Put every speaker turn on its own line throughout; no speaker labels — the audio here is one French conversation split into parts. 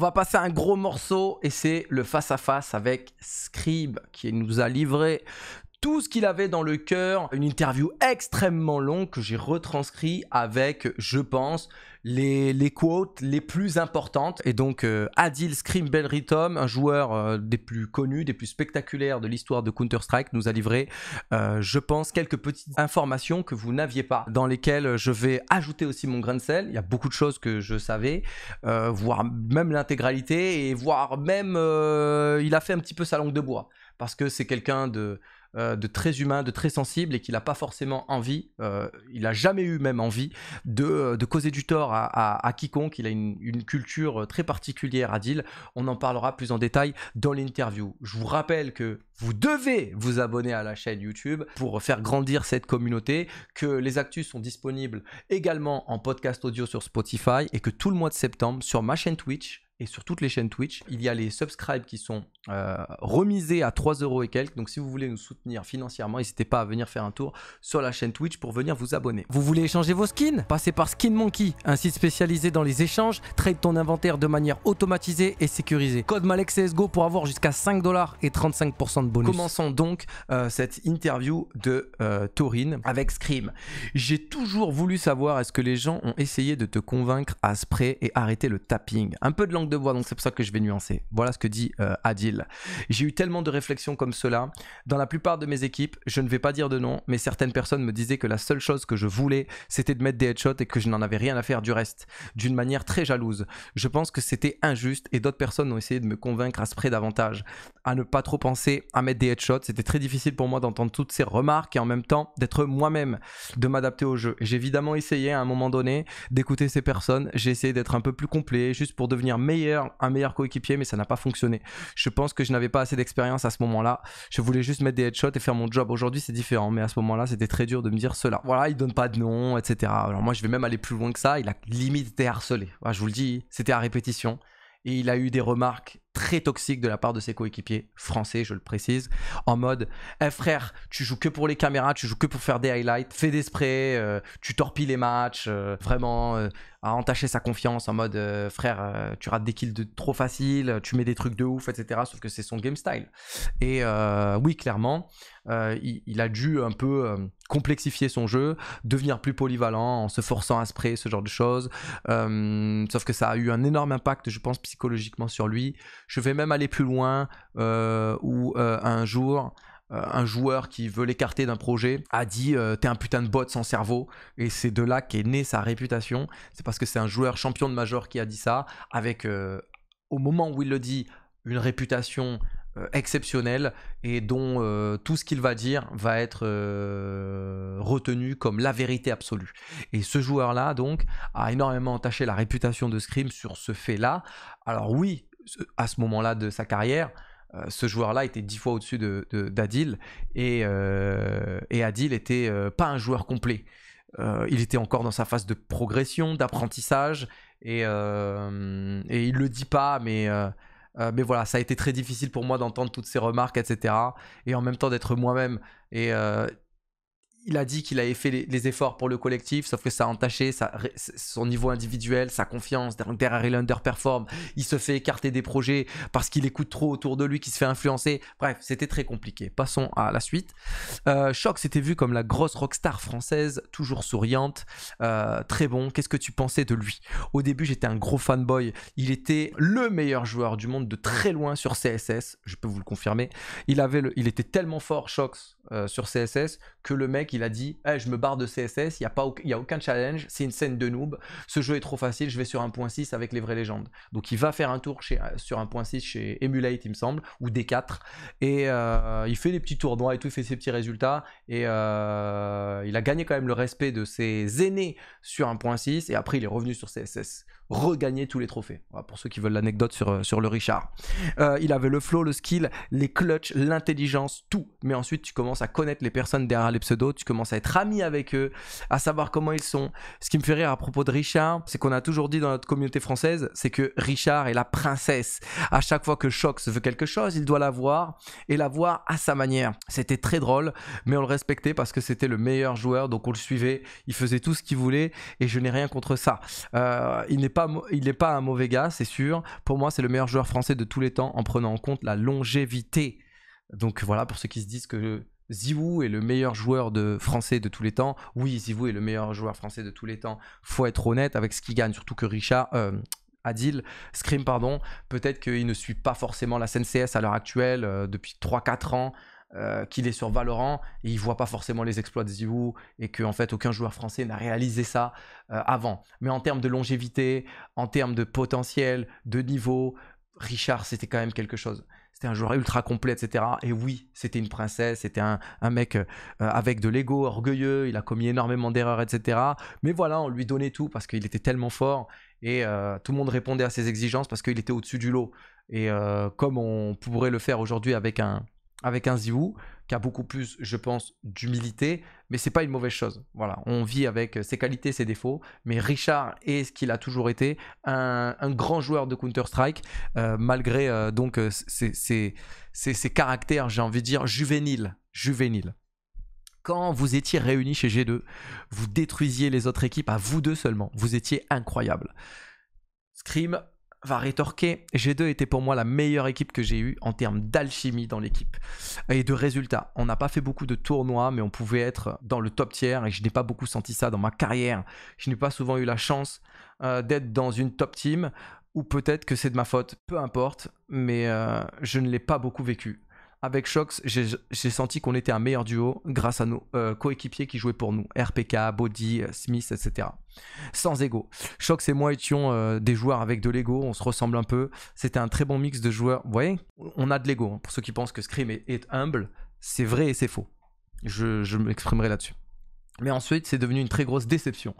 On va passer à un gros morceau et c'est le face-à-face avec Scribe qui nous a livré tout ce qu'il avait dans le cœur, une interview extrêmement longue que j'ai retranscrit avec, je pense, les, quotes les plus importantes. Et donc, euh, Adil Scrimbel Ritom, un joueur euh, des plus connus, des plus spectaculaires de l'histoire de Counter-Strike, nous a livré, euh, je pense, quelques petites informations que vous n'aviez pas, dans lesquelles je vais ajouter aussi mon grain de sel. Il y a beaucoup de choses que je savais, voire même l'intégralité, et voire même, il a fait un petit peu sa langue de bois, parce que c'est quelqu'un de euh, de très humain, de très sensible et qu'il n'a pas forcément envie, euh, il n'a jamais eu même envie de, euh, causer du tort à, quiconque. Il a une, une, culture très particulière à Deal. On en parlera plus en détail dans l'interview. Je vous rappelle que vous devez vous abonner à la chaîne YouTube pour faire grandir cette communauté, que les actus sont disponibles également en podcast audio sur Spotify et que tout le mois de septembre sur ma chaîne Twitch, et sur toutes les chaînes Twitch. Il y a les subscribes qui sont euh, remisés à 3 euros et quelques. Donc si vous voulez nous soutenir financièrement, n'hésitez pas à venir faire un tour sur la chaîne Twitch pour venir vous abonner. Vous voulez échanger vos skins Passez par Skin Monkey, un site spécialisé dans les échanges. Trade ton inventaire de manière automatisée et sécurisée. Code Malek CSGO pour avoir jusqu'à 5 dollars et 35% de bonus. Commençons donc euh, cette interview de euh, avec Scream. J'ai toujours voulu savoir est-ce que les gens ont essayé de te convaincre à spray et arrêter le tapping. Un peu de langue de voix, donc c'est pour ça que je vais nuancer. Voilà ce que dit euh, Adil. J'ai eu tellement de réflexions comme cela. Dans la plupart de mes équipes, je ne vais pas dire de nom, mais certaines personnes me disaient que la seule chose que je voulais, c'était de mettre des headshots et que je n'en avais rien à faire du reste, d'une manière très jalouse. Je pense que c'était injuste et d'autres personnes ont essayé de me convaincre à ce près davantage, à ne pas trop penser à mettre des headshots. C'était très difficile pour moi d'entendre toutes ces remarques et en même temps d'être moi-même, de m'adapter au jeu. J'ai évidemment essayé à un moment donné d'écouter ces personnes. J'ai essayé d'être un peu plus complet, juste pour devenir meilleur un meilleur coéquipier, mais ça n'a pas fonctionné. Je pense que je n'avais pas assez d'expérience à ce moment-là. Je voulais juste mettre des headshots et faire mon job. Aujourd'hui, c'est différent, mais à ce moment-là, c'était très dur de me dire cela. Voilà, il donne pas de nom, etc. Alors moi, je vais même aller plus loin que ça. Il a limite été harcelé. je vous le dis, c'était à répétition. Et il a eu des remarques très toxique de la part de ses coéquipiers français, je le précise, en mode Eh frère, tu joues que pour les caméras, tu joues que pour faire des highlights, fais des sprays, euh, tu torpilles les matchs, euh, vraiment euh, à entacher sa confiance en mode frère, tu rates des kills de trop faciles, tu mets des trucs de ouf, etc. Sauf que c'est son game style. Et oui, clairement, il, a dû un peu complexifier son jeu, devenir plus polyvalent en se forçant à spray, ce genre de choses. sauf que ça a eu un énorme impact, je pense, psychologiquement sur lui. Je vais même aller plus loin euh, où euh, un jour, euh, un joueur qui veut l'écarter d'un projet a dit t'es un putain de bot sans cerveau et c'est de là qu'est née sa réputation c'est parce que c'est un joueur champion de major qui a dit ça avec au moment où il le dit une réputation exceptionnelle et dont tout ce qu'il va dire va être retenu comme la vérité absolue et ce joueur là donc a énormément entaché la réputation de Scream sur ce fait là alors oui à ce moment-là de sa carrière, euh, ce joueur-là était dix fois au-dessus d'Adil de, euh, et, Adil était euh, pas un joueur complet. il était encore dans sa phase de progression, d'apprentissage et, et il le dit pas, mais mais voilà, ça a été très difficile pour moi d'entendre toutes ces remarques, etc. Et en même temps d'être moi-même. Et il a dit qu'il avait fait les, efforts pour le collectif, sauf que ça a entaché son niveau individuel, sa confiance. derrière, il underperform. Il se fait écarter des projets parce qu'il écoute trop autour de lui, qu'il se fait influencer. Bref, c'était très compliqué. Passons à la suite. Euh, était vu comme la grosse rockstar française, toujours souriante, euh, très bon. Qu'est-ce que tu pensais de lui Au début, j'étais un gros fanboy. Il était le meilleur joueur du monde de très loin sur CSS. Je peux vous le confirmer. Il, avait il était tellement fort, Shox, euh, sur CSS, que le mec il a dit eh, Je me barre de CSS, il n'y a, aucun challenge, c'est une scène de noob, ce jeu est trop facile, je vais sur 1.6 avec les vraies légendes. Donc il va faire un tour chez, euh, sur 1.6 chez Emulate, il me semble, ou D4, et euh, il fait des petits tournois et tout, il fait ses petits résultats, et euh, il a gagné quand même le respect de ses aînés sur 1.6, et après il est revenu sur CSS regagner tous les trophées. pour ceux qui veulent l'anecdote sur, euh, sur le Richard. Euh, il avait le flow, le skill, les clutches, l'intelligence, tout. Mais ensuite, tu commences à connaître les personnes derrière les pseudos, tu commences à être ami avec eux, à savoir comment ils sont. Ce qui me fait rire à propos de Richard, c'est qu'on a toujours dit dans notre communauté française, c'est que Richard est la princesse. À chaque fois que Shox veut quelque chose, il doit voir et la voir à sa manière. C'était très drôle, mais on le respectait parce que c'était le meilleur joueur, donc on le suivait. Il faisait tout ce qu'il voulait et je n'ai rien contre ça. Euh, il n'est pas il n'est pas un mauvais gars, c'est sûr. Pour moi, c'est le meilleur joueur français de tous les temps en prenant en compte la longévité. Donc voilà, pour ceux qui se disent que Ziwoo est le meilleur joueur de français de tous les temps. Oui, ZywOo est le meilleur joueur français de tous les temps. Faut être honnête avec ce qu'il gagne, surtout que Richard, euh, Adil, Scream, pardon, peut-être qu'il ne suit pas forcément la CNCS à l'heure actuelle euh, depuis 3-4 ans. Euh, qu'il est sur Valorant et il voit pas forcément les exploits de Ziwu et qu'en fait aucun joueur français n'a réalisé ça euh, avant. Mais en termes de longévité, en termes de potentiel, de niveau, Richard c'était quand même quelque chose. C'était un joueur ultra complet, etc. Et oui, c'était une princesse, c'était un, mec euh, avec de l'ego, orgueilleux, il a commis énormément d'erreurs, etc. Mais voilà, on lui donnait tout parce qu'il était tellement fort et tout le monde répondait à ses exigences parce qu'il était au-dessus du lot. Et comme on pourrait le faire aujourd'hui avec un, avec un Ziwu, qui a beaucoup plus, je pense, d'humilité, mais c'est pas une mauvaise chose. Voilà, on vit avec ses qualités, ses défauts, mais Richard est ce qu'il a toujours été, un, grand joueur de Counter-Strike, euh, malgré euh, donc euh, ses, caractères, j'ai envie de dire, juvéniles. juvéniles. Quand vous étiez réunis chez G2, vous détruisiez les autres équipes à vous deux seulement. Vous étiez incroyable. Scream, va rétorquer G2 était pour moi la meilleure équipe que j'ai eue en termes d'alchimie dans l'équipe et de résultats. On n'a pas fait beaucoup de tournois, mais on pouvait être dans le top tiers et je n'ai pas beaucoup senti ça dans ma carrière. Je n'ai pas souvent eu la chance euh, d'être dans une top team ou peut-être que c'est de ma faute, peu importe, mais euh, je ne l'ai pas beaucoup vécu avec Shox, j'ai senti qu'on était un meilleur duo grâce à nos euh, coéquipiers qui jouaient pour nous, RPK, Body, euh, Smith, etc. Sans ego. Shox et moi étions euh, des joueurs avec de l'ego, on se ressemble un peu. C'était un très bon mix de joueurs. Vous voyez, on a de l'ego. Hein, pour ceux qui pensent que Scream est, humble, c'est vrai et c'est faux. je m'exprimerai là-dessus. Mais ensuite, c'est devenu une très grosse déception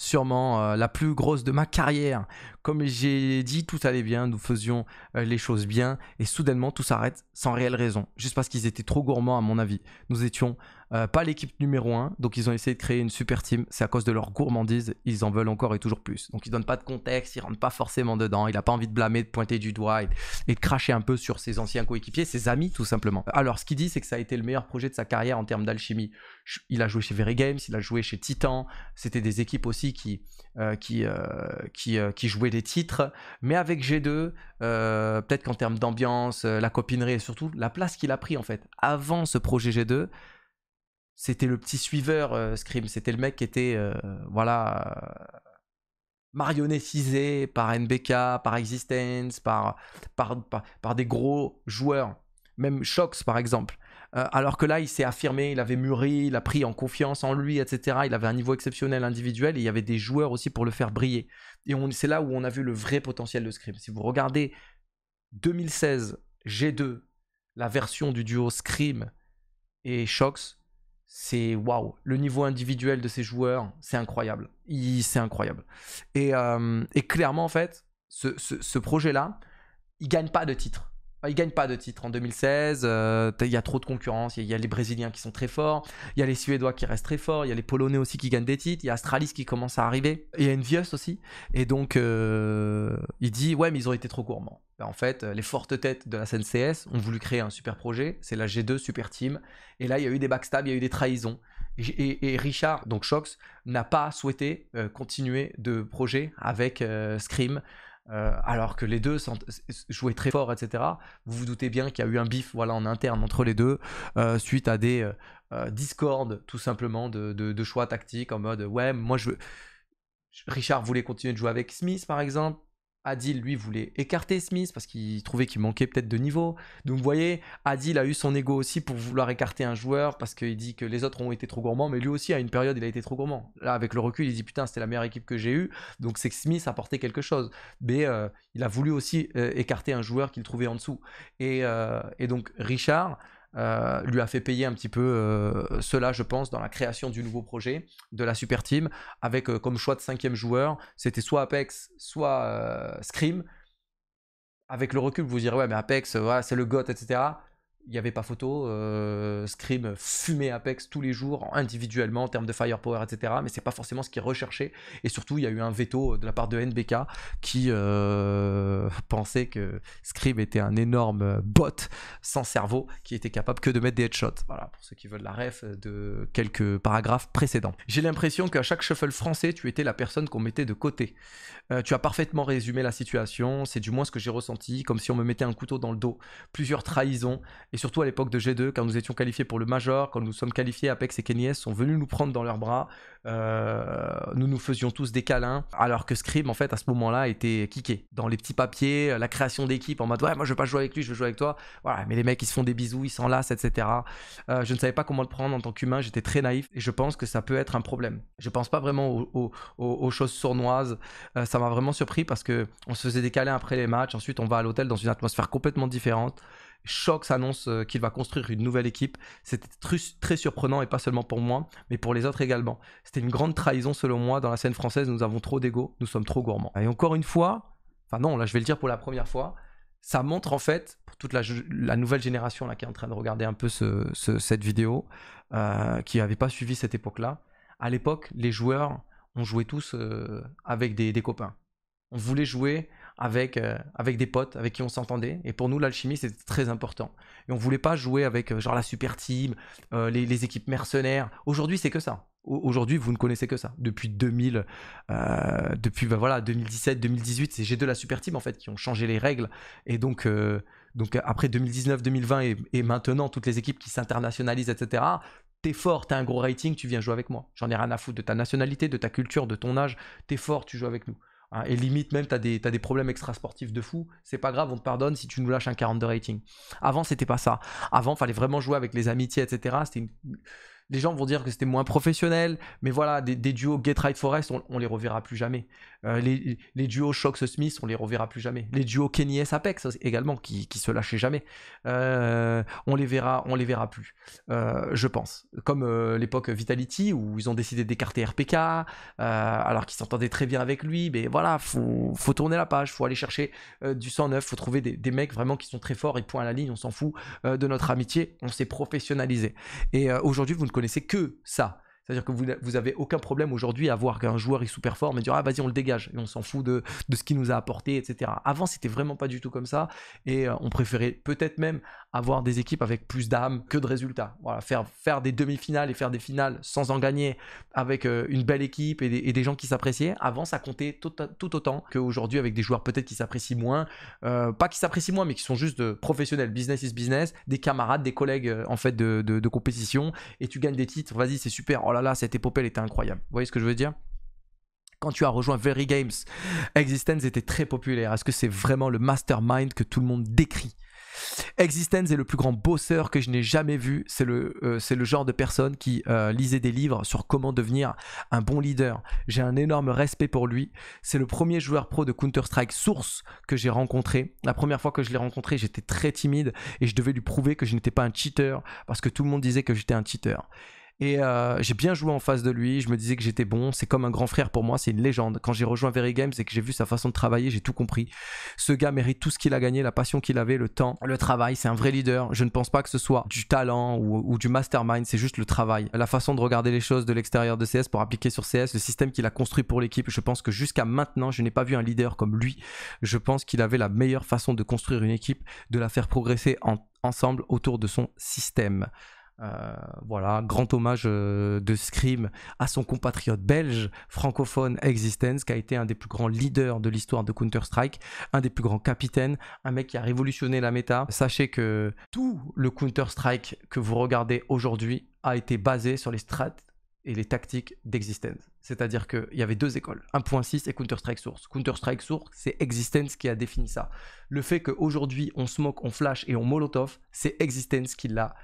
sûrement euh, la plus grosse de ma carrière. Comme j'ai dit, tout allait bien, nous faisions euh, les choses bien, et soudainement tout s'arrête sans réelle raison, juste parce qu'ils étaient trop gourmands à mon avis. Nous étions euh, pas l'équipe numéro 1. Donc ils ont essayé de créer une super team. C'est à cause de leur gourmandise, ils en veulent encore et toujours plus. Donc ils donnent pas de contexte, ils rentrent pas forcément dedans. Il a pas envie de blâmer, de pointer du doigt et, de cracher un peu sur ses anciens coéquipiers, ses amis tout simplement. Alors ce qu'il dit, c'est que ça a été le meilleur projet de sa carrière en termes d'alchimie. Il a joué chez Very Games, il a joué chez Titan. C'était des équipes aussi qui, euh, qui, euh, qui jouaient des titres. Mais avec G2, peut-être qu'en termes d'ambiance, la copinerie et surtout la place qu'il a pris en fait avant ce projet G2 c'était le petit suiveur euh, Scream, c'était le mec qui était euh, voilà euh, marionnettisé par NBK, par Existence, par, par, par, des gros joueurs, même Shox par exemple. alors que là, il s'est affirmé, il avait mûri, il a pris en confiance en lui, etc. Il avait un niveau exceptionnel individuel et il y avait des joueurs aussi pour le faire briller. Et c'est là où on a vu le vrai potentiel de Scream. Si vous regardez 2016 G2, la version du duo Scream et Shox, c'est waouh. Le niveau individuel de ces joueurs, c'est incroyable. C'est incroyable. Euh, et, clairement, en fait, ce, projet-là, il gagne pas de titre. Ils gagne pas de titres en 2016. Euh, il y a trop de concurrence. Il y, a les Brésiliens qui sont très forts. Il y a les Suédois qui restent très forts. Il y a les Polonais aussi qui gagnent des titres. Il y a Astralis qui commence à arriver. il y a Envius aussi. Et donc, euh, il dit Ouais, mais ils ont été trop gourmands. en fait, les fortes têtes de la SNCS ont voulu créer un super projet. C'est la G2 Super Team. Et là, il y a eu des backstabs, il y a eu des trahisons. Et, Richard, donc Shox, n'a pas souhaité euh, continuer de projet avec Scream euh, alors que les deux jouaient très fort, etc. Vous vous doutez bien qu'il y a eu un bif voilà, en interne entre les deux, euh, suite à des discords euh, discordes, tout simplement, de, de, choix tactiques, en mode, ouais, moi je veux... Richard voulait continuer de jouer avec Smith, par exemple, Adil, lui, voulait écarter Smith parce qu'il trouvait qu'il manquait peut-être de niveau. Donc, vous voyez, Adil a eu son ego aussi pour vouloir écarter un joueur parce qu'il dit que les autres ont été trop gourmands, mais lui aussi, à une période, il a été trop gourmand. Là, avec le recul, il dit putain, c'était la meilleure équipe que j'ai eue. Donc, c'est que Smith apporté quelque chose. Mais euh, il a voulu aussi euh, écarter un joueur qu'il trouvait en dessous. Et, euh, et donc, Richard, euh, lui a fait payer un petit peu euh, cela, je pense, dans la création du nouveau projet de la Super Team, avec euh, comme choix de cinquième joueur, c'était soit Apex, soit Scream. Avec le recul, vous direz, ouais, mais Apex, c'est le GOT, etc il n'y avait pas photo. Euh, Scream fumait Apex tous les jours, individuellement, en termes de firepower, etc. Mais c'est pas forcément ce qu'il recherchait. Et surtout, il y a eu un veto euh, de la part de NBK qui euh, pensait que Scream était un énorme bot sans cerveau qui était capable que de mettre des headshots. Voilà, pour ceux qui veulent la ref de quelques paragraphes précédents. J'ai l'impression qu'à chaque shuffle français, tu étais la personne qu'on mettait de côté. Euh, tu as parfaitement résumé la situation. C'est du moins ce que j'ai ressenti, comme si on me mettait un couteau dans le dos. Plusieurs trahisons et surtout à l'époque de G2, quand nous étions qualifiés pour le Major, quand nous sommes qualifiés, Apex et Kenny sont venus nous prendre dans leurs bras. Euh, nous nous faisions tous des câlins, alors que Scream, en fait, à ce moment-là, était kické. Dans les petits papiers, la création d'équipe, en mode Ouais, moi je veux pas jouer avec lui, je veux jouer avec toi. Voilà, mais les mecs, ils se font des bisous, ils s'enlacent, etc. Euh, je ne savais pas comment le prendre en tant qu'humain, j'étais très naïf et je pense que ça peut être un problème. Je pense pas vraiment aux, choses sournoises. Euh, ça m'a vraiment surpris parce que on se faisait des câlins après les matchs, ensuite on va à l'hôtel dans une atmosphère complètement différente. Shox annonce euh, qu'il va construire une nouvelle équipe. C'était très surprenant et pas seulement pour moi, mais pour les autres également. C'était une grande trahison selon moi. Dans la scène française, nous avons trop d'ego, nous sommes trop gourmands. Et encore une fois, enfin non, là je vais le dire pour la première fois, ça montre en fait, pour toute la, nouvelle génération là, qui est en train de regarder un peu cette vidéo, euh, qui n'avait pas suivi cette époque-là, à l'époque, les joueurs, ont joué tous euh, avec des, copains. On voulait jouer avec, euh, avec des potes avec qui on s'entendait. Et pour nous, l'alchimie, c'était très important. Et on voulait pas jouer avec euh, genre la super team, euh, les, équipes mercenaires. Aujourd'hui, c'est que ça. Aujourd'hui, vous ne connaissez que ça. Depuis 2000, depuis ben voilà 2017, 2018, c'est G2 la super team en fait qui ont changé les règles. Et donc donc après 2019, 2020 et, et maintenant toutes les équipes qui s'internationalisent, etc t'es fort, t'as un gros rating, tu viens jouer avec moi. J'en ai rien à foutre de ta nationalité, de ta culture, de ton âge. T'es fort, tu joues avec nous. Hein, et limite, même, tu as, des, problèmes des problèmes de fou. C'est pas grave, on te pardonne si tu nous lâches un de rating. Avant, c'était pas ça. Avant, fallait vraiment jouer avec les amitiés, etc. les gens vont dire que c'était moins professionnel, mais voilà, des, duos Get Ride Forest, on, on les reverra plus jamais. Euh, les, duos Shox Smith, on les reverra plus jamais. Les duos Kenny S Apex également, qui, se lâchaient jamais. Euh, on les verra, on les verra plus, euh, je pense. Comme l'époque Vitality où ils ont décidé d'écarter RPK, alors qu'ils s'entendaient très bien avec lui. Mais voilà, faut, faut tourner la page, faut aller chercher du 109, faut trouver des, mecs vraiment qui sont très forts et point à la ligne. On s'en fout de notre amitié, on s'est professionnalisé. Et aujourd'hui, vous ne connaissez que ça. C'est-à-dire que vous, n'avez avez aucun problème aujourd'hui à voir qu'un joueur il sous-performe et dire ah vas-y on le dégage et on s'en fout de, ce qu'il nous a apporté, etc. Avant c'était vraiment pas du tout comme ça et euh, on préférait peut-être même avoir des équipes avec plus d'âme que de résultats. Voilà, faire, des demi-finales et faire des finales sans en gagner avec euh, une belle équipe et des, gens qui s'appréciaient. Avant ça comptait tout, autant qu'aujourd'hui avec des joueurs peut-être qui s'apprécient moins, euh, pas qui s'apprécient moins mais qui sont juste professionnels, business is business, des camarades, des collègues en fait de, de compétition et tu gagnes des titres, vas-y c'est super, oh là cette épopée, elle était incroyable. Vous voyez ce que je veux dire quand tu as rejoint Very Games, Existence était très populaire. Est-ce que c'est vraiment le mastermind que tout le monde décrit Existence est le plus grand bosseur que je n'ai jamais vu. C'est le, euh, c'est le genre de personne qui euh, lisait des livres sur comment devenir un bon leader. J'ai un énorme respect pour lui. C'est le premier joueur pro de Counter-Strike Source que j'ai rencontré. La première fois que je l'ai rencontré, j'étais très timide et je devais lui prouver que je n'étais pas un cheater parce que tout le monde disait que j'étais un cheater. Et euh, j'ai bien joué en face de lui, je me disais que j'étais bon, c'est comme un grand frère pour moi, c'est une légende. Quand j'ai rejoint Very Games et que j'ai vu sa façon de travailler, j'ai tout compris. Ce gars mérite tout ce qu'il a gagné, la passion qu'il avait, le temps, le travail, c'est un vrai leader. Je ne pense pas que ce soit du talent ou, du mastermind, c'est juste le travail. La façon de regarder les choses de l'extérieur de CS pour appliquer sur CS, le système qu'il a construit pour l'équipe, je pense que jusqu'à maintenant, je n'ai pas vu un leader comme lui. Je pense qu'il avait la meilleure façon de construire une équipe, de la faire progresser ensemble autour de son système. Euh, voilà, grand hommage euh, de Scream à son compatriote belge, francophone Existence, qui a été un des plus grands leaders de l'histoire de Counter-Strike, un des plus grands capitaines, un mec qui a révolutionné la méta. Sachez que tout le Counter-Strike que vous regardez aujourd'hui a été basé sur les strats et les tactiques d'Existence. C'est-à-dire qu'il y avait deux écoles, 1.6 et Counter-Strike Source. Counter-Strike Source, c'est Existence qui a défini ça. Le fait qu'aujourd'hui on se on flash et on molotov, c'est Existence qui l'a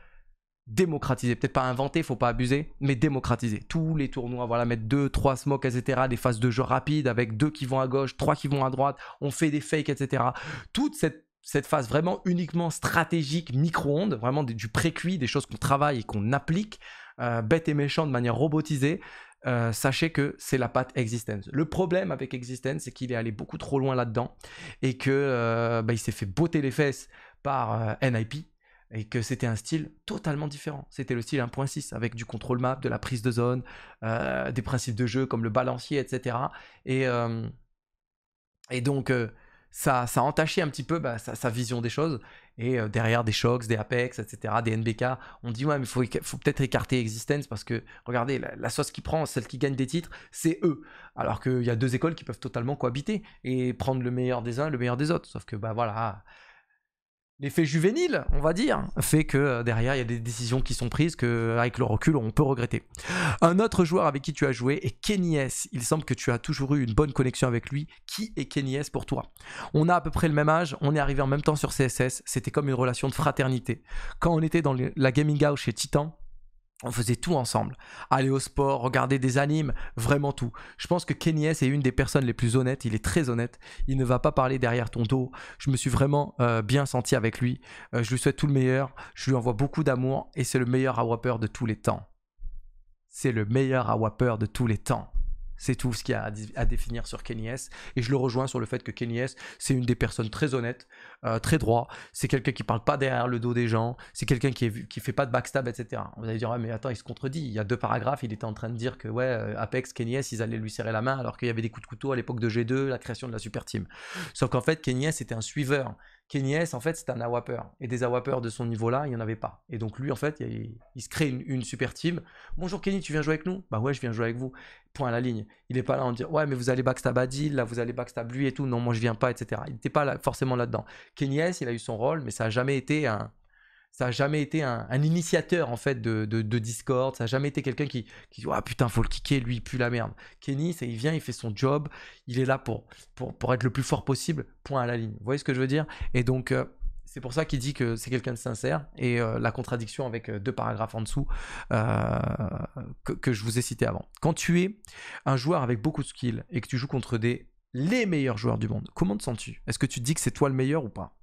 démocratiser. Peut-être pas inventer, faut pas abuser, mais démocratiser. Tous les tournois, voilà, mettre 2, 3 smokes, etc. Des phases de jeu rapides avec deux qui vont à gauche, trois qui vont à droite, on fait des fakes, etc. Toute cette, phase vraiment uniquement stratégique, micro-ondes, vraiment du pré des choses qu'on travaille et qu'on applique, euh, bête et méchant de manière robotisée, euh, sachez que c'est la patte Existence. Le problème avec Existence, c'est qu'il est allé beaucoup trop loin là-dedans et que euh, bah, il s'est fait botter les fesses par NIP, et que c'était un style totalement différent. C'était le style 1.6 avec du contrôle map, de la prise de zone, euh, des principes de jeu comme le balancier, etc. Et, euh, et donc, euh, ça, ça entachait un petit peu bah, sa, vision des choses. Et derrière des Shocks, des Apex, etc., des NBK, on dit ouais, mais faut, faut peut-être écarter Existence parce que regardez, la, la, sauce qui prend, celle qui gagne des titres, c'est eux. Alors qu'il y a deux écoles qui peuvent totalement cohabiter et prendre le meilleur des uns, le meilleur des autres. Sauf que bah voilà, l'effet juvénile, on va dire, fait que euh, derrière, il y a des décisions qui sont prises que, euh, avec le recul, on peut regretter. Un autre joueur avec qui tu as joué est Kenny S. Il semble que tu as toujours eu une bonne connexion avec lui. Qui est Kenny S pour toi On a à peu près le même âge, on est arrivé en même temps sur CSS, c'était comme une relation de fraternité. Quand on était dans la gaming house chez Titan, on faisait tout ensemble. Aller au sport, regarder des animes, vraiment tout. Je pense que Kenny est une des personnes les plus honnêtes. Il est très honnête. Il ne va pas parler derrière ton dos. Je me suis vraiment euh, bien senti avec lui. Euh, je lui souhaite tout le meilleur. Je lui envoie beaucoup d'amour. Et c'est le meilleur Awapper de tous les temps. C'est le meilleur Awapper de tous les temps. C'est tout ce qu'il y a à, à, définir sur Kenny S. Et je le rejoins sur le fait que Kenny S, c'est une des personnes très honnêtes. Euh, très droit, c'est quelqu'un qui parle pas derrière le dos des gens, c'est quelqu'un qui, est, qui fait pas de backstab, etc. Vous allez dire, mais attends, il se contredit. Il y a deux paragraphes, il était en train de dire que, ouais, euh, Apex, Kenyes, ils allaient lui serrer la main alors qu'il y avait des coups de couteau à l'époque de G2, la création de la super team. Sauf qu'en fait, Kenyes était un suiveur. Kenyes, en fait, c'est un awapper. Et des awapers de son niveau-là, il n'y en avait pas. Et donc, lui, en fait, il, se crée une, super team. Bonjour Kenny, tu viens jouer avec nous Bah ouais, je viens jouer avec vous. Point à la ligne. Il n'est pas là en dire, ouais, mais vous allez backstab Adil, là, vous allez backstab lui et tout. Non, moi, je viens pas, etc. Il n'était pas forcément là-dedans. S, il a eu son rôle, mais ça n'a jamais été un, ça a jamais été un, initiateur en fait de, de, Discord, ça a jamais été quelqu'un qui, qui dit ah putain faut le kicker lui il pue la merde. Kenny il vient il fait son job, il est là pour, pour, être le plus fort possible, point à la ligne. Vous voyez ce que je veux dire Et donc euh, c'est pour ça qu'il dit que c'est quelqu'un de sincère et euh, la contradiction avec euh, deux paragraphes en dessous que, je vous ai cité avant. Quand tu es un joueur avec beaucoup de skills et que tu joues contre des les meilleurs joueurs du monde. Comment te sens-tu Est-ce que tu dis que c'est toi le meilleur ou pas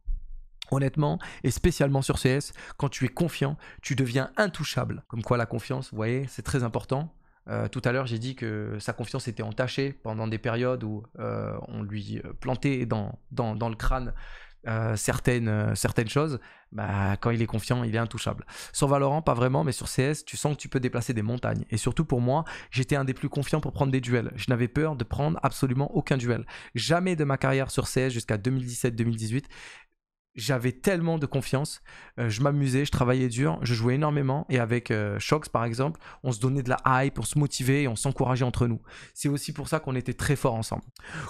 Honnêtement, et spécialement sur CS, quand tu es confiant, tu deviens intouchable. Comme quoi la confiance, vous voyez, c'est très important. Euh, tout à l'heure, j'ai dit que sa confiance était entachée pendant des périodes où euh, on lui plantait dans, dans, dans le crâne euh, certaines, euh, certaines choses, bah, quand il est confiant, il est intouchable. Sur Valorant, pas vraiment, mais sur CS, tu sens que tu peux déplacer des montagnes. Et surtout pour moi, j'étais un des plus confiants pour prendre des duels. Je n'avais peur de prendre absolument aucun duel. Jamais de ma carrière sur CS jusqu'à 2017-2018, j'avais tellement de confiance, euh, je m'amusais, je travaillais dur, je jouais énormément et avec euh, Shox par exemple, on se donnait de la hype, on se motiver et on s'encourageait entre nous. C'est aussi pour ça qu'on était très fort ensemble.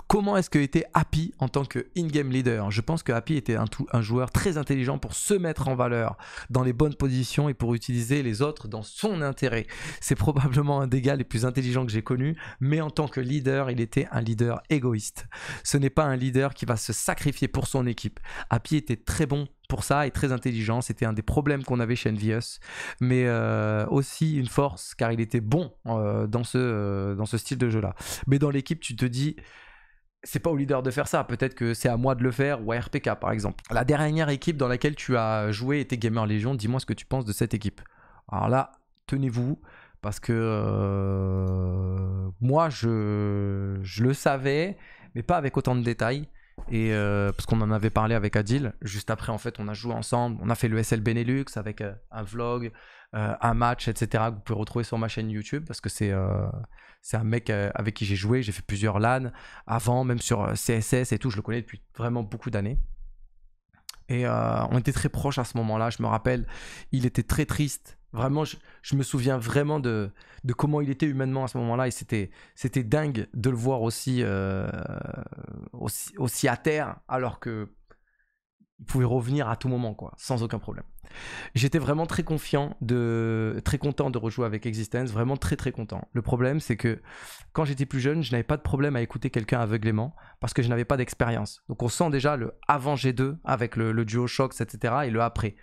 Comment est-ce que était Happy en tant que in-game leader Je pense que Happy était un, un joueur très intelligent pour se mettre en valeur dans les bonnes positions et pour utiliser les autres dans son intérêt. C'est probablement un des gars les plus intelligents que j'ai connu, mais en tant que leader, il était un leader égoïste. Ce n'est pas un leader qui va se sacrifier pour son équipe. Happy était très bon pour ça et très intelligent. C'était un des problèmes qu'on avait chez Envious, mais euh, aussi une force car il était bon euh, dans, ce, euh, dans ce style de jeu-là. Mais dans l'équipe, tu te dis. C'est pas au leader de faire ça, peut-être que c'est à moi de le faire ou à RPK par exemple. La dernière équipe dans laquelle tu as joué était Gamer Légion, dis-moi ce que tu penses de cette équipe. Alors là, tenez-vous, parce que moi je, le savais, mais pas avec autant de détails. Et euh, parce qu'on en avait parlé avec Adil, juste après, en fait, on a joué ensemble. On a fait le SL Benelux avec euh, un vlog, euh, un match, etc. Que vous pouvez retrouver sur ma chaîne YouTube parce que c'est c'est un mec avec qui j'ai joué. J'ai fait plusieurs LAN avant, même sur CSS et tout. Je le connais depuis vraiment beaucoup d'années. Et euh, on était très proche à ce moment-là, je me rappelle. Il était très triste. Vraiment, je, me souviens vraiment de, de, comment il était humainement à ce moment-là. Et c'était, dingue de le voir euh, aussi, aussi à terre, alors que il pouvait revenir à tout moment, quoi, sans aucun problème. J'étais vraiment très confiant, de, très content de rejouer avec Existence, vraiment très très content. Le problème, c'est que quand j'étais plus jeune, je n'avais pas de problème à écouter quelqu'un aveuglément parce que je n'avais pas d'expérience. Donc on sent déjà le avant G2 avec le, le duo Shocks, etc. et le après.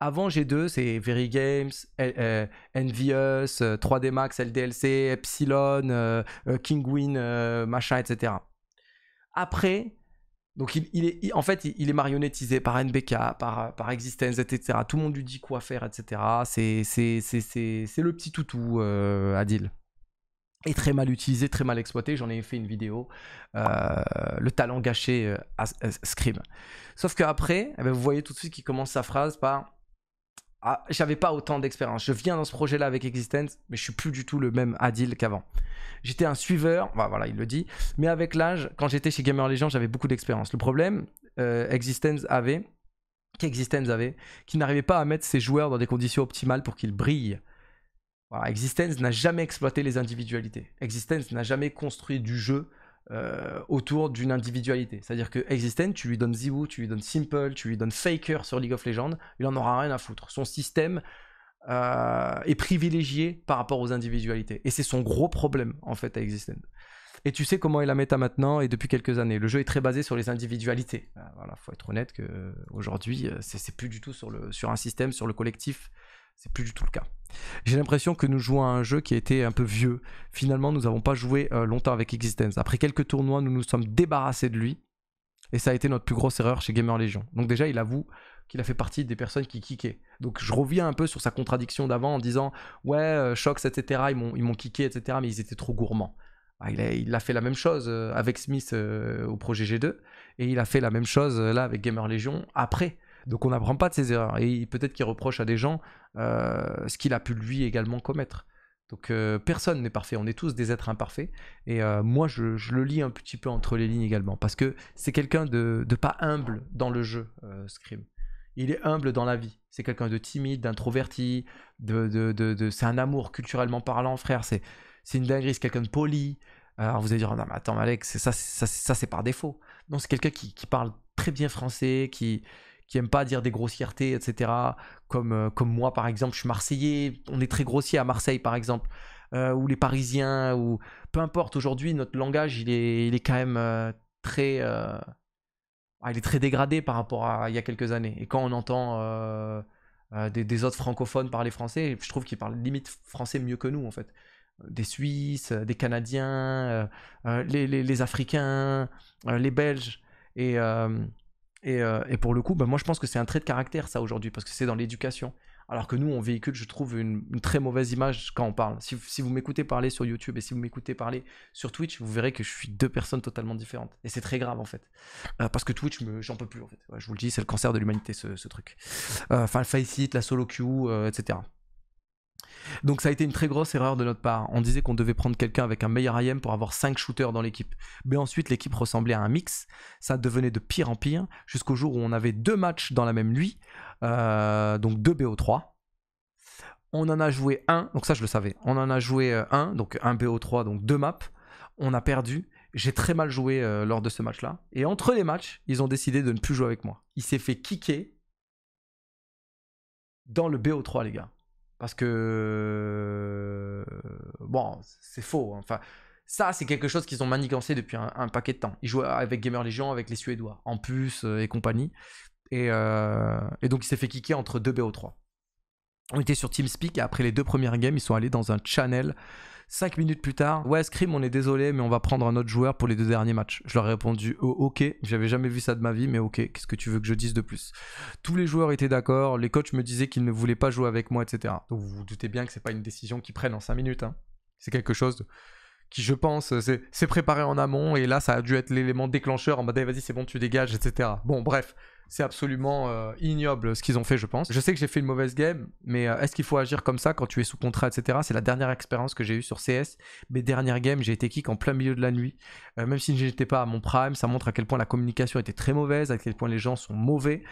Avant G2, c'est Very Games, euh, Envious, 3D euh, Max, LDLC, Epsilon, euh, Kingwin, machin, etc. Après, donc il, est, en fait, il, est marionnettisé par NBK, par, par Existence, etc. Tout le monde lui dit quoi faire, etc. C'est, c'est, le petit toutou, euh, Adil. Et très mal utilisé, très mal exploité. J'en ai fait une vidéo. Euh, le talent gâché euh, à, à, Scream. Sauf qu'après, eh ben, vous voyez tout de suite qu'il commence sa phrase par ah, j'avais pas autant d'expérience. Je viens dans ce projet-là avec Existence, mais je suis plus du tout le même Adil qu'avant. J'étais un suiveur, bah, voilà, il le dit, mais avec l'âge, quand j'étais chez Gamer Legends, j'avais beaucoup d'expérience. Le problème, euh, Existence avait, qu'Existence avait, qu'il n'arrivait pas à mettre ses joueurs dans des conditions optimales pour qu'ils brillent. Existence n'a jamais exploité les individualités. Existence n'a jamais construit du jeu euh, autour d'une individualité. C'est-à-dire que Existen, tu lui donnes Ziwoo, tu lui donnes Simple, tu lui donnes Faker sur League of Legends, il en aura rien à foutre. Son système euh, est privilégié par rapport aux individualités. Et c'est son gros problème, en fait, à Existent. Et tu sais comment est la méta maintenant et depuis quelques années. Le jeu est très basé sur les individualités. Ah, voilà, faut être honnête qu'aujourd'hui, euh, c'est plus du tout sur, le, sur un système, sur le collectif. C'est plus du tout le cas. J'ai l'impression que nous jouons à un jeu qui a été un peu vieux. Finalement, nous n'avons pas joué euh, longtemps avec Existence. Après quelques tournois, nous nous sommes débarrassés de lui. Et ça a été notre plus grosse erreur chez Gamer Legion. Donc déjà, il avoue qu'il a fait partie des personnes qui kickaient. Donc je reviens un peu sur sa contradiction d'avant en disant ouais, euh, Shox, etc., ils m'ont, ils kické, etc., mais ils étaient trop gourmands. Ah, il, a, fait la même chose euh, avec Smith au projet G2, et il a fait la même chose là avec Gamer Legion après. Donc on n'apprend pas de ses erreurs. Et peut-être qu'il reproche à des gens euh, ce qu'il a pu lui également commettre. Donc euh, personne n'est parfait, on est tous des êtres imparfaits. Et euh, moi, je, le lis un petit peu entre les lignes également, parce que c'est quelqu'un de, pas humble dans le jeu, Scream. Il est humble dans la vie. C'est quelqu'un de timide, d'introverti, de, de, c'est un amour culturellement parlant, frère. C'est une dinguerie, c'est quelqu'un de poli. Alors vous allez dire, oh non mais attends Alex, ça, ça, c'est par défaut. Non, c'est quelqu'un qui, qui, parle très bien français, qui, qui aiment pas dire des grossièretés, etc. Comme, euh, comme moi, par exemple, je suis marseillais, on est très grossier à Marseille, par exemple. Euh, ou les Parisiens, ou peu importe, aujourd'hui, notre langage, il est, il est quand même euh, très... Ah, il est très dégradé par rapport à il y a quelques années. Et quand on entend des, autres francophones parler français, je trouve qu'ils parlent limite français mieux que nous, en fait. Des Suisses, des Canadiens, les, les, les, Africains, les Belges. Et euh, et, pour le coup, bah, moi je pense que c'est un trait de caractère ça aujourd'hui, parce que c'est dans l'éducation. Alors que nous, on véhicule, je trouve, une, très mauvaise image quand on parle. Si, vous m'écoutez parler sur YouTube et si vous m'écoutez parler sur Twitch, vous verrez que je suis deux personnes totalement différentes. Et c'est très grave en fait. Euh, parce que Twitch, j'en peux plus en fait. je vous le dis, c'est le cancer de l'humanité ce, truc. Enfin, euh, le la solo queue, etc. Donc ça a été une très grosse erreur de notre part. On disait qu'on devait prendre quelqu'un avec un meilleur IM pour avoir 5 shooters dans l'équipe. Mais ensuite l'équipe ressemblait à un mix. Ça devenait de pire en pire jusqu'au jour où on avait deux matchs dans la même nuit. Euh, donc deux BO3. On en a joué un, donc ça je le savais. On en a joué euh, un, donc un BO3, donc deux maps. On a perdu. J'ai très mal joué euh, lors de ce match-là. Et entre les matchs, ils ont décidé de ne plus jouer avec moi. Il s'est fait kicker dans le BO3, les gars. Parce que. Euh, bon, c'est faux. Hein. Enfin, ça, c'est quelque chose qu'ils ont manigancé depuis un, paquet de temps. Ils jouaient avec Gamer Legion, avec les Suédois, en plus euh, et compagnie. Et, euh, et donc, il s'est fait kicker entre 2 BO3. On était sur TeamSpeak et après les deux premières games, ils sont allés dans un channel. Cinq minutes plus tard, ouais, Scream, on est désolé, mais on va prendre un autre joueur pour les deux derniers matchs. Je leur ai répondu, oh, ok, j'avais jamais vu ça de ma vie, mais ok, qu'est-ce que tu veux que je dise de plus Tous les joueurs étaient d'accord, les coachs me disaient qu'ils ne voulaient pas jouer avec moi, etc. Donc vous vous doutez bien que c'est pas une décision qu'ils prennent en cinq minutes. Hein. C'est quelque chose qui je pense s'est préparé en amont et là ça a dû être l'élément déclencheur en mode vas-y c'est bon tu dégages etc. Bon bref, c'est absolument euh, ignoble ce qu'ils ont fait, je pense. Je sais que j'ai fait une mauvaise game, mais euh, est-ce qu'il faut agir comme ça quand tu es sous contrat, etc. C'est la dernière expérience que j'ai eue sur CS. Mes dernières games, j'ai été kick en plein milieu de la nuit. Euh, même si je n'étais pas à mon prime, ça montre à quel point la communication était très mauvaise, à quel point les gens sont mauvais.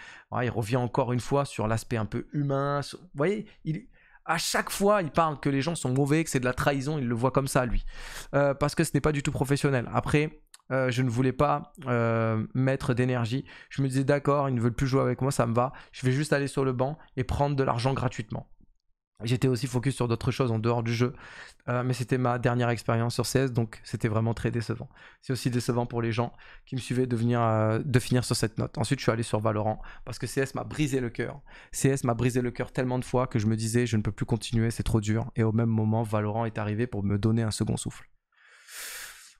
il revient encore une fois sur l'aspect un peu humain. Vous voyez, il à chaque fois, il parle que les gens sont mauvais, que c'est de la trahison, il le voit comme ça, lui. parce que ce n'est pas du tout professionnel. Après, euh, je ne voulais pas euh, mettre d'énergie. Je me disais d'accord, ils ne veulent plus jouer avec moi, ça me va. Je vais juste aller sur le banc et prendre de l'argent gratuitement. J'étais aussi focus sur d'autres choses en dehors du jeu, euh, mais c'était ma dernière expérience sur CS, donc c'était vraiment très décevant. C'est aussi décevant pour les gens qui me suivaient de, venir, de finir sur cette note. Ensuite, je suis allé sur Valorant parce que CS m'a brisé le cœur. CS m'a brisé le cœur tellement de fois que je me disais je ne peux plus continuer, c'est trop dur. Et au même moment, Valorant est arrivé pour me donner un second souffle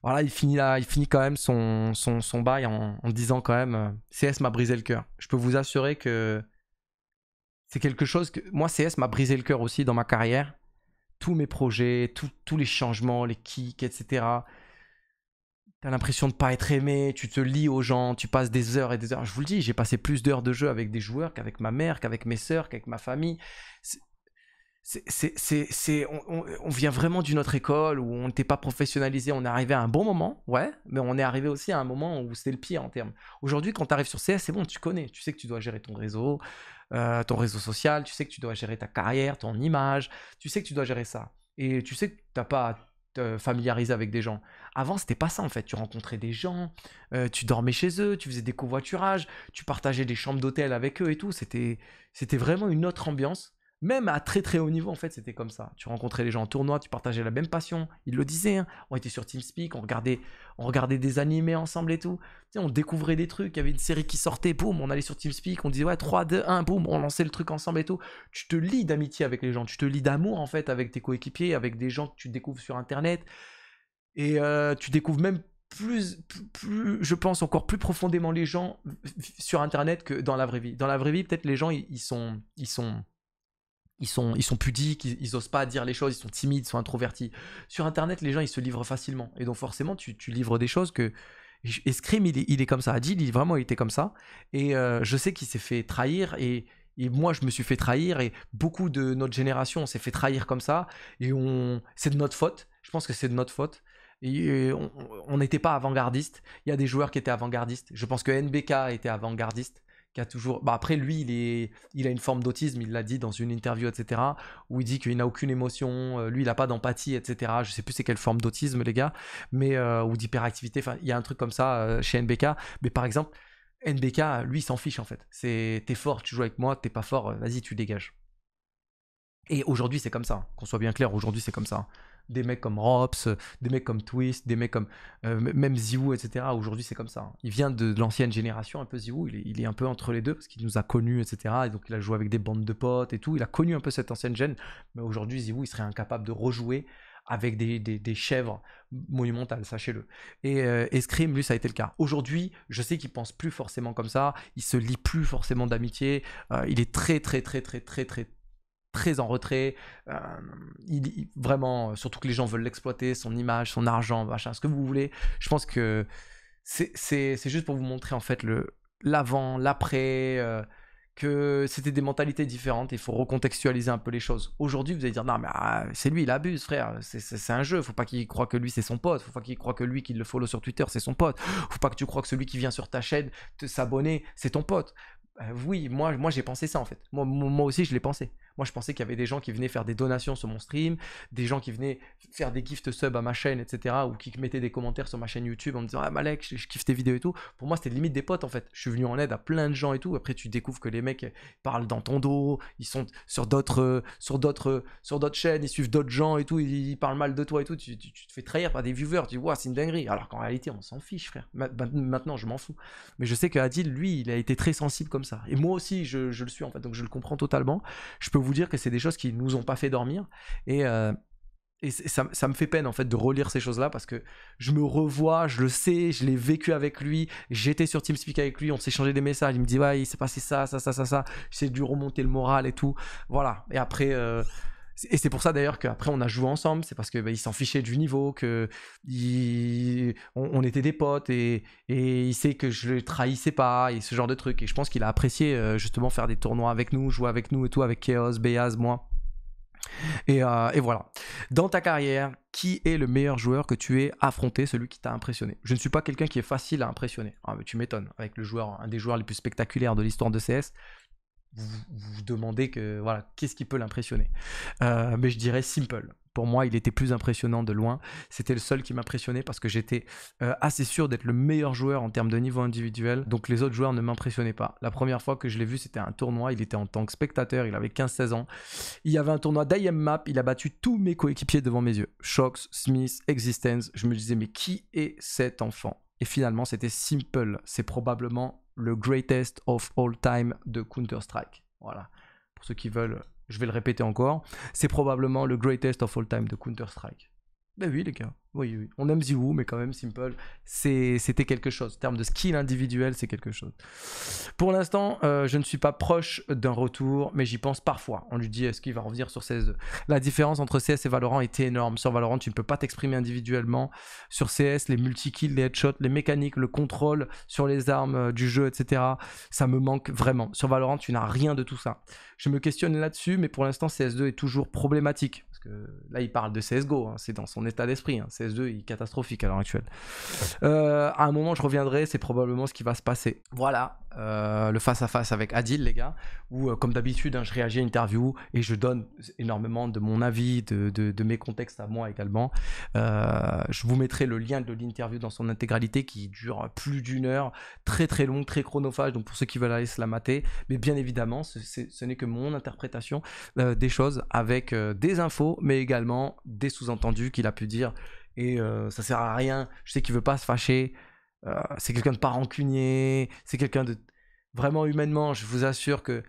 voilà, il finit, là, il finit quand même son, son, son bail en, disant quand même euh, CS m'a brisé le cœur. Je peux vous assurer que c'est quelque chose que. Moi, CS m'a brisé le cœur aussi dans ma carrière. Tous mes projets, tous les changements, les kicks, etc. T'as l'impression de ne pas être aimé, tu te lis aux gens, tu passes des heures et des heures. Je vous le dis, j'ai passé plus d'heures de jeu avec des joueurs qu'avec ma mère, qu'avec mes sœurs, qu'avec ma famille on, vient vraiment d'une autre école où on n'était pas professionnalisé, on est arrivé à un bon moment, ouais, mais on est arrivé aussi à un moment où c'était le pire en termes. Aujourd'hui, quand tu arrives sur CS, c'est bon, tu connais, tu sais que tu dois gérer ton réseau, euh, ton réseau social, tu sais que tu dois gérer ta carrière, ton image, tu sais que tu dois gérer ça. Et tu sais que tu n'as pas à te familiariser avec des gens. Avant, c'était pas ça en fait. Tu rencontrais des gens, euh, tu dormais chez eux, tu faisais des covoiturages, tu partageais des chambres d'hôtel avec eux et tout. C'était, c'était vraiment une autre ambiance même à très très haut niveau, en fait, c'était comme ça. Tu rencontrais les gens en tournoi, tu partageais la même passion. Ils le disaient. Hein. On était sur TeamSpeak, on regardait, on regardait des animés ensemble et tout. on découvrait des trucs. Il y avait une série qui sortait, boum, on allait sur TeamSpeak, on disait ouais, 3, 2, 1, boum, on lançait le truc ensemble et tout. Tu te lis d'amitié avec les gens, tu te lis d'amour en fait avec tes coéquipiers, avec des gens que tu découvres sur Internet. Et euh, tu découvres même plus, plus, je pense encore plus profondément les gens sur Internet que dans la vraie vie. Dans la vraie vie, peut-être les gens, ils sont, ils sont, ils sont, ils sont pudiques, ils, osent pas dire les choses, ils sont timides, ils sont introvertis. Sur Internet, les gens, ils se livrent facilement. Et donc, forcément, tu, tu livres des choses que. Et Scream, il est, il est comme ça. Adil, il vraiment, il était comme ça. Et euh, je sais qu'il s'est fait trahir. Et, et, moi, je me suis fait trahir. Et beaucoup de notre génération s'est fait trahir comme ça. Et on, c'est de notre faute. Je pense que c'est de notre faute. Et on n'était pas avant-gardiste. Il y a des joueurs qui étaient avant-gardistes. Je pense que NBK était avant-gardiste a toujours. Bah après, lui, il, est... il a une forme d'autisme, il l'a dit dans une interview, etc., où il dit qu'il n'a aucune émotion, euh, lui, il n'a pas d'empathie, etc. Je sais plus c'est quelle forme d'autisme, les gars, mais euh, ou d'hyperactivité. Enfin, il y a un truc comme ça euh, chez NBK. Mais par exemple, NBK, lui, il s'en fiche en fait. C'est t'es fort, tu joues avec moi, t'es pas fort, vas-y, tu dégages. Et aujourd'hui, c'est comme ça. Hein, qu'on soit bien clair, aujourd'hui, c'est comme ça. Hein des mecs comme Rops, euh, des mecs comme Twist, des mecs comme euh, même Ziwoo, etc. Aujourd'hui, c'est comme ça. Hein. Il vient de, l'ancienne génération, un peu Ziwoo. Il est, il est, un peu entre les deux parce qu'il nous a connus, etc. Et donc, il a joué avec des bandes de potes et tout. Il a connu un peu cette ancienne gêne. Mais aujourd'hui, Ziwoo, il serait incapable de rejouer avec des, des, des chèvres monumentales, sachez-le. Euh, et, Scream, lui, ça a été le cas. Aujourd'hui, je sais qu'il pense plus forcément comme ça. Il se lie plus forcément d'amitié. il est très, très, très, très, très, très, très, très en retrait. Euh, il, vraiment, euh, surtout que les gens veulent l'exploiter, son image, son argent, machin, ce que vous voulez. Je pense que c'est juste pour vous montrer en fait le l'avant, l'après, euh, que c'était des mentalités différentes. Il faut recontextualiser un peu les choses. Aujourd'hui, vous allez dire non mais ah, c'est lui, il abuse, frère. C'est un jeu. il Faut pas qu'il croit que lui c'est son pote. il Faut pas qu'il croit que lui qui le follow sur Twitter c'est son pote. Il Faut pas que tu crois que celui qui vient sur ta chaîne te s'abonner c'est ton pote. oui, moi, moi j'ai pensé ça en fait. Moi, moi aussi je l'ai pensé. Moi, je pensais qu'il y avait des gens qui venaient faire des donations sur mon stream, des gens qui venaient faire des gift sub à ma chaîne, etc. Ou qui mettaient des commentaires sur ma chaîne YouTube en me disant Ah, Malek, je, kiffe tes vidéos et tout. Pour moi, c'était limite des potes en fait. Je suis venu en aide à plein de gens et tout. Après, tu découvres que les mecs parlent dans ton dos, ils sont sur d'autres euh, sur d'autres euh, sur d'autres chaînes, ils suivent d'autres gens et tout, ils, parlent mal de toi et tout. Tu, te fais trahir par des viewers, tu dis c'est une dinguerie. Alors qu'en réalité, on s'en fiche, frère. Maintenant, je m'en fous. Mais je sais que Adil, lui, il a été très sensible comme ça. Et moi aussi, je, je le suis en fait. Donc, je le comprends totalement. Je peux vous dire que c'est des choses qui nous ont pas fait dormir. Et, euh, ça, me fait peine en fait de relire ces choses-là parce que je me revois, je le sais, je l'ai vécu avec lui, j'étais sur TeamSpeak avec lui, on s'est changé des messages, il me dit ouais il s'est passé ça, ça, ça, ça, ça, c'est dû remonter le moral et tout, voilà. Et après, euh, et c'est pour ça d'ailleurs qu'après on a joué ensemble, c'est parce qu'il bah, s'en fichait du niveau, que on, était des potes et, et il sait que je le trahissais pas et ce genre de truc. Et je pense qu'il a apprécié euh, justement faire des tournois avec nous, jouer avec nous et tout, avec Chaos, Beaz, moi. Et, euh, et, voilà. Dans ta carrière, qui est le meilleur joueur que tu aies affronté, celui qui t'a impressionné Je ne suis pas quelqu'un qui est facile à impressionner. Ah, mais tu m'étonnes, avec le joueur, un des joueurs les plus spectaculaires de l'histoire de CS vous vous demandez que voilà qu'est-ce qui peut l'impressionner euh, mais je dirais simple pour moi il était plus impressionnant de loin c'était le seul qui m'impressionnait parce que j'étais euh, assez sûr d'être le meilleur joueur en termes de niveau individuel donc les autres joueurs ne m'impressionnaient pas la première fois que je l'ai vu c'était un tournoi il était en tant que spectateur il avait 15-16 ans il y avait un tournoi d'IM Map il a battu tous mes coéquipiers devant mes yeux Shox Smith Existence je me disais mais qui est cet enfant et finalement c'était Simple c'est probablement le greatest of all time de Counter-Strike. Voilà. Pour ceux qui veulent, je vais le répéter encore. C'est probablement le greatest of all time de Counter-Strike. Ben oui, les gars. Oui, oui. On aime Ziwoo, mais quand même, Simple, c'était quelque chose. En termes de skill individuel, c'est quelque chose. Pour l'instant, euh, je ne suis pas proche d'un retour, mais j'y pense parfois. On lui dit, est-ce qu'il va revenir sur CS2 La différence entre CS et Valorant était énorme. Sur Valorant, tu ne peux pas t'exprimer individuellement. Sur CS, les multi-kills, les headshots, les mécaniques, le contrôle sur les armes euh, du jeu, etc. Ça me manque vraiment. Sur Valorant, tu n'as rien de tout ça. Je me questionne là-dessus, mais pour l'instant, CS2 est toujours problématique là, il parle de CSGO, hein, c'est dans son état d'esprit. Hein. CS2 est catastrophique à l'heure actuelle. Euh, à un moment, je reviendrai, c'est probablement ce qui va se passer. Voilà, euh, le face-à-face avec Adil, les gars, où, euh, comme d'habitude, hein, je réagis à l'interview interview et je donne énormément de mon avis, de, mes contextes à moi également. Euh, je vous mettrai le lien de l'interview dans son intégralité qui dure plus d'une heure, très très longue, très chronophage, donc pour ceux qui veulent aller se la mater. Mais bien évidemment, ce n'est que mon interprétation des choses avec des infos, mais également des sous-entendus qu'il a pu dire. Et ça sert à rien, je sais qu'il veut pas se fâcher. Euh, c'est quelqu'un de pas rancunier, c'est quelqu'un de vraiment humainement, je vous assure que...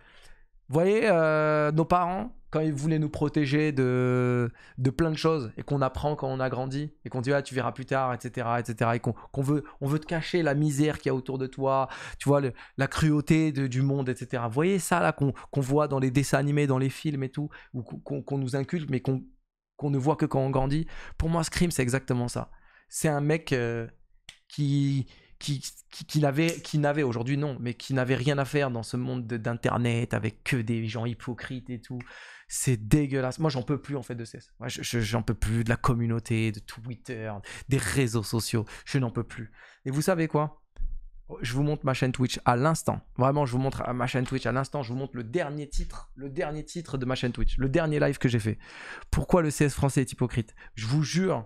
Vous voyez, euh, nos parents, quand ils voulaient nous protéger de, de plein de choses et qu'on apprend quand on a grandi et qu'on dit ah, tu verras plus tard, etc., etc., et qu'on veut, on veut te cacher la misère qu'il y a autour de toi, tu vois, la cruauté du monde, etc. Vous voyez ça là qu'on voit dans les dessins animés, dans les films et tout, ou qu'on nous inculque, mais qu'on ne voit que quand on grandit. Pour moi, Scream, c'est exactement ça. C'est un mec. Euh, qui, qui, qui, n'avait, aujourd'hui non, mais qui n'avait rien à faire dans ce monde d'internet avec que des gens hypocrites et tout. C'est dégueulasse. Moi, j'en peux plus en fait de CS. j'en peux plus de la communauté, de Twitter, des réseaux sociaux. Je n'en peux plus. Et vous savez quoi Je vous montre ma chaîne Twitch à l'instant. Vraiment, je vous montre ma chaîne Twitch à l'instant. Je vous montre le dernier titre, le dernier titre de ma chaîne Twitch, le dernier live que j'ai fait. Pourquoi le CS français est hypocrite Je vous jure,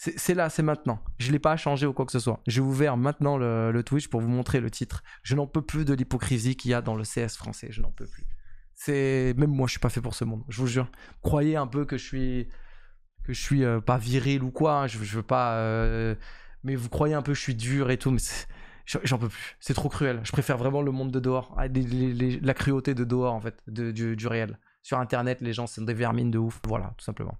c'est là, c'est maintenant. Je ne l'ai pas changé ou quoi que ce soit. Je vous ouvert maintenant le, Twitch pour vous montrer le titre. Je n'en peux plus de l'hypocrisie qu'il y a dans le CS français. Je n'en peux plus. C'est même moi, je suis pas fait pour ce monde. Je vous jure. Croyez un peu que je suis que je suis euh, pas viril ou quoi. Hein. Je, veux pas. Euh, mais vous croyez un peu, je suis dur et tout. Mais j'en peux plus. C'est trop cruel. Je préfère vraiment le monde de dehors, ah, la cruauté de dehors en fait, de, du, réel. Sur Internet, les gens sont des vermines de ouf. Voilà, tout simplement.